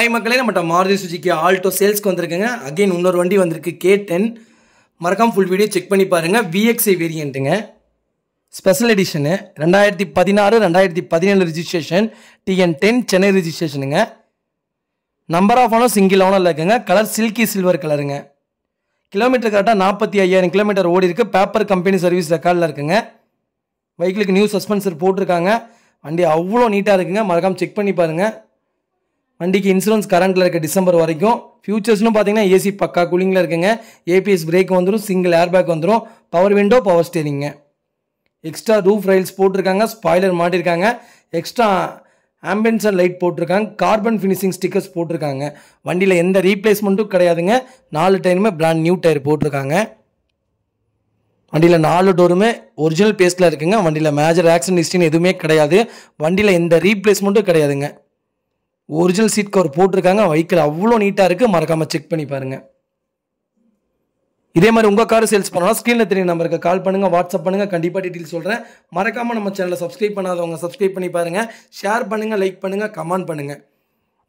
ஐ மக்களே நம்ம மாருதி சுஜிக்கு ஆல்டோ சேல்ஸ்க்கு வந்திருக்குங்க அகைன் இன்னொரு வண்டி வந்திருக்கு கே டென் மறக்காம ஃபுல் வீடியோ செக் பண்ணி பாருங்கள் விஎக்ஸ்ஐ வேரியண்ட்டுங்க ஸ்பெஷல் எடிஷனு ரெண்டாயிரத்தி பதினாறு ரெண்டாயிரத்தி பதினேழு ரிஜிஸ்ட்ரேஷன் டிஎன் டென் சென்னை ரிஜிஸ்ட்ரேஷனுங்க number of owner single owner இருக்குங்க கலர் சில்கி சில்வர் கலருங்க கிலோமீட்டர் கரெக்டாக நாற்பத்தி ஐயாயிரம் கிலோமீட்டர் ஓடி இருக்குது பேப்பர் கம்பெனி சர்வீஸ் ரெக்கார்டில் இருக்குங்க வெஹிக்கிளுக்கு நியூ சஸ்பென்சர் போட்டிருக்காங்க வண்டி அவ்வளோ நீட்டாக இருக்குங்க மறக்காமல் செக் பண்ணி பாருங்கள் வண்டிக்கு இன்சூரன்ஸ் கரண்ட்டில் இருக்க டிசம்பர் வரைக்கும் ஃபியூச்சர்ஸ்னு பார்த்தீங்கன்னா ஏசி பக்கா கூலிங்கில் இருக்குங்க ஏபிஎஸ் பிரேக் வந்துடும் சிங்கிள் ஏர் பேக் வந்துடும் பவர் விண்டோ பவர் ஸ்டேரிங்க எக்ஸ்ட்ரா ரூஃப் ரைல்ஸ் போட்டிருக்காங்க ஸ்பாய்லர் மாட்டிருக்காங்க எக்ஸ்ட்ரா ஆம்பன்சர் லைட் போட்டிருக்காங்க கார்பன் ஃபினிஷிங் ஸ்டிக்கர்ஸ் போட்டிருக்காங்க வண்டியில் எந்த ரீப்ளேஸ்மெண்ட்டும் கிடையாதுங்க நாலு டயருமே பிராண்ட் நியூ டயர் போட்டிருக்காங்க வண்டியில் நாலு டோருமே ஒரிஜினல் பேஸில் இருக்குங்க வண்டியில் மேஜர் ஆக்சிடென்ட் ஹிஸ்டின்னு எதுவுமே கிடையாது வண்டியில் எந்த ரீப்ளேஸ்மெண்ட்டும் கிடையாதுங்க ஒரிஜினல் சீட் கவர் போட்டிருக்காங்க வெஹிக்கிள் அவ்வளோ நீட்டாக இருக்குது மறக்காமல் செக் பண்ணி பாருங்கள் இதே மாதிரி உங்கள் கார் சேல்ஸ் பண்ணலாம் ஸ்க்ரீனில் தெரியும் நம்பருக்கு கால் பண்ணுங்கள் வாட்ஸ்அப் பண்ணுங்கள் கண்டிப்பாக டீட்டெயில் சொல்கிறேன் மறக்காமல் நம்ம சேனலை சப்ஸ்கிரைப் பண்ணாதவங்க சப்ஸ்கிரைப் பண்ணி பாருங்கள் ஷேர் பண்ணுங்கள் லைக் பண்ணுங்கள் கமெண்ட் பண்ணுங்கள்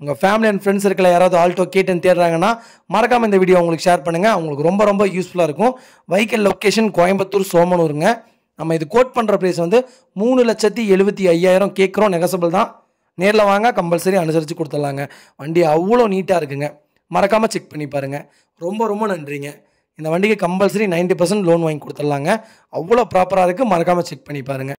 உங்கள் ஃபேமிலி அண்ட் ஃப்ரெண்ட்ஸ் இருக்கல யாராவது ஆல்டோ கேட்டுன்னு தேடுறாங்கன்னா மறக்காமல் இந்த வீடியோ உங்களுக்கு ஷேர் பண்ணுங்கள் அவங்களுக்கு ரொம்ப ரொம்ப யூஸ்ஃபுல்லாக இருக்கும் வைக்கல் லொக்கேஷன் கோயம்புத்தூர் சோமனூருங்க நம்ம இது கோட் பண்ணுற ப்ளேஸ் வந்து மூணு லட்சத்தி எழுபத்தி ஐயாயிரம் கேட்குறோம் நெகசபிள் தான் நேரில் வாங்க கம்பல்சரி அனுசரித்து கொடுத்துடலாங்க வண்டி அவ்வளோ நீட்டாக இருக்குங்க மறக்காமல் செக் பண்ணி பாருங்கள் ரொம்ப ரொம்ப நன்றிங்க இந்த வண்டிக்கு கம்பல்சரி நைன்ட்டி பர்சன்ட் லோன் வாங்கி கொடுத்துட்லாங்க அவ்வளோ ப்ராப்பராக இருக்குது மறக்காமல் செக் பண்ணி பாருங்கள்